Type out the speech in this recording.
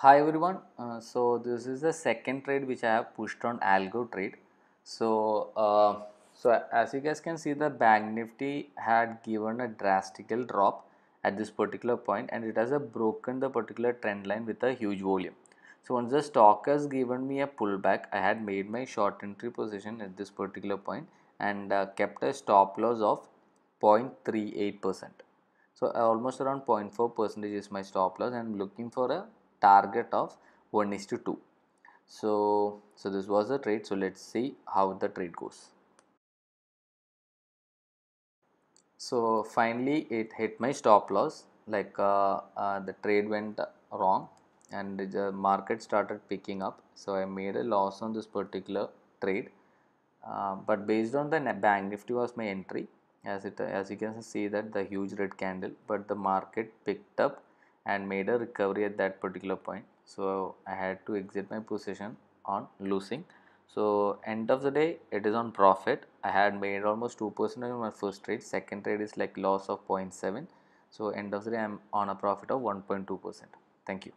hi everyone uh, so this is the second trade which i have pushed on algo trade so uh, so as you guys can see the bank nifty had given a drastical drop at this particular point and it has uh, broken the particular trend line with a huge volume so once the stock has given me a pullback i had made my short entry position at this particular point and uh, kept a stop loss of 0.38 percent so almost around 0.4 percentage is my stop loss and i'm looking for a target of 1 is to 2 so so this was the trade so let's see how the trade goes so finally it hit my stop loss like uh, uh, the trade went wrong and the market started picking up so I made a loss on this particular trade uh, but based on the bank nifty was my entry as it as you can see that the huge red candle but the market picked up and made a recovery at that particular point so I had to exit my position on losing so end of the day it is on profit I had made almost 2% in my first trade second trade is like loss of 0.7 so end of the day I'm on a profit of 1.2% thank you